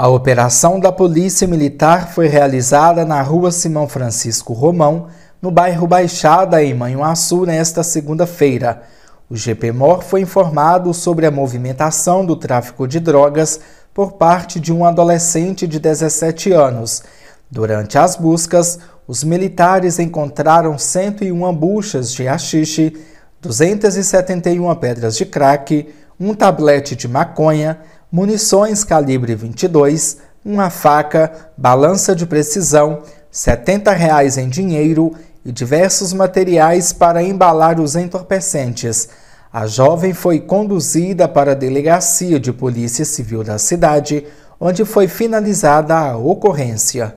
A operação da Polícia Militar foi realizada na rua Simão Francisco Romão, no bairro Baixada, em Manhuaçu, nesta segunda-feira. O GPMOR foi informado sobre a movimentação do tráfico de drogas por parte de um adolescente de 17 anos. Durante as buscas, os militares encontraram 101 buchas de haxixe, 271 pedras de crack, um tablete de maconha, munições calibre 22, uma faca, balança de precisão, 70 reais em dinheiro e diversos materiais para embalar os entorpecentes. A jovem foi conduzida para a delegacia de polícia civil da cidade, onde foi finalizada a ocorrência.